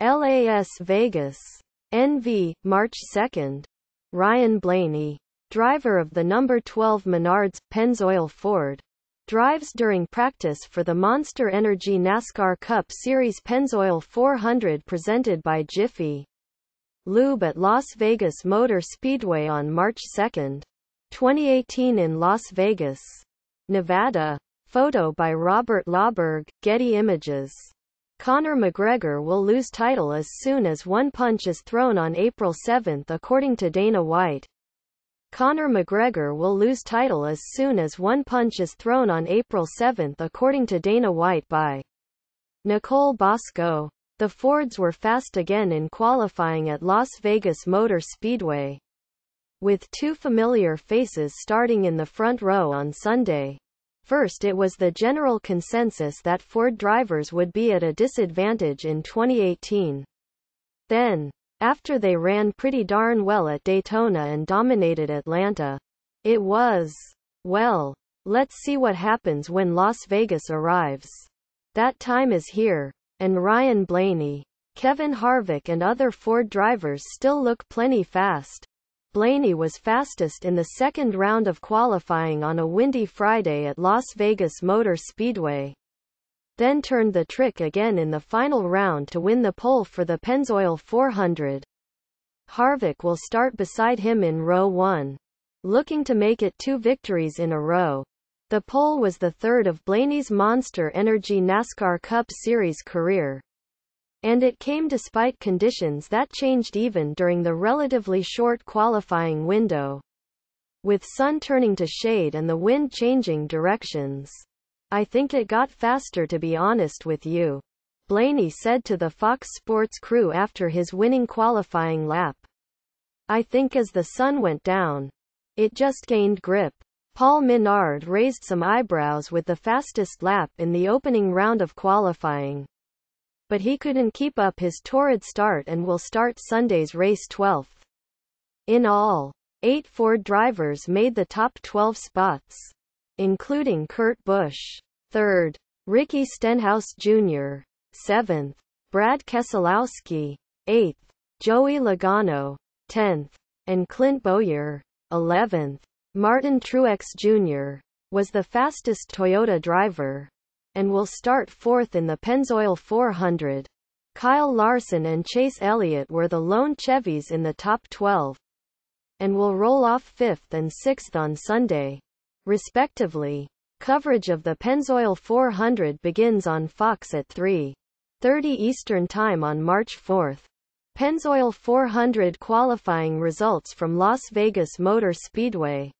LAS Vegas. NV, March 2. Ryan Blaney. Driver of the number 12 Menards, Pennzoil Ford. Drives during practice for the Monster Energy NASCAR Cup Series Pennzoil 400 presented by Jiffy Lube at Las Vegas Motor Speedway on March 2, 2018 in Las Vegas, Nevada. Photo by Robert Lauberg, Getty Images. Conor McGregor will lose title as soon as one punch is thrown on April 7 according to Dana White. Conor McGregor will lose title as soon as one punch is thrown on April 7 according to Dana White by Nicole Bosco. The Fords were fast again in qualifying at Las Vegas Motor Speedway. With two familiar faces starting in the front row on Sunday. First it was the general consensus that Ford drivers would be at a disadvantage in 2018. Then, after they ran pretty darn well at Daytona and dominated Atlanta, it was, well, let's see what happens when Las Vegas arrives. That time is here. And Ryan Blaney, Kevin Harvick and other Ford drivers still look plenty fast. Blaney was fastest in the second round of qualifying on a windy Friday at Las Vegas Motor Speedway. Then turned the trick again in the final round to win the pole for the Pennzoil 400. Harvick will start beside him in row 1. Looking to make it two victories in a row. The pole was the third of Blaney's Monster Energy NASCAR Cup Series career. And it came despite conditions that changed even during the relatively short qualifying window. With sun turning to shade and the wind changing directions. I think it got faster to be honest with you. Blaney said to the Fox Sports crew after his winning qualifying lap. I think as the sun went down, it just gained grip. Paul Minard raised some eyebrows with the fastest lap in the opening round of qualifying but he couldn't keep up his torrid start and will start Sunday's race 12th. In all, eight Ford drivers made the top 12 spots, including Kurt Busch. Third, Ricky Stenhouse Jr. Seventh, Brad Keselowski. Eighth, Joey Logano. Tenth, and Clint Bowyer. Eleventh, Martin Truex Jr. was the fastest Toyota driver and will start fourth in the Pennzoil 400. Kyle Larson and Chase Elliott were the lone Chevys in the top 12, and will roll off fifth and sixth on Sunday, respectively. Coverage of the Pennzoil 400 begins on Fox at 3:30 Eastern Time on March 4. Pennzoil 400 qualifying results from Las Vegas Motor Speedway.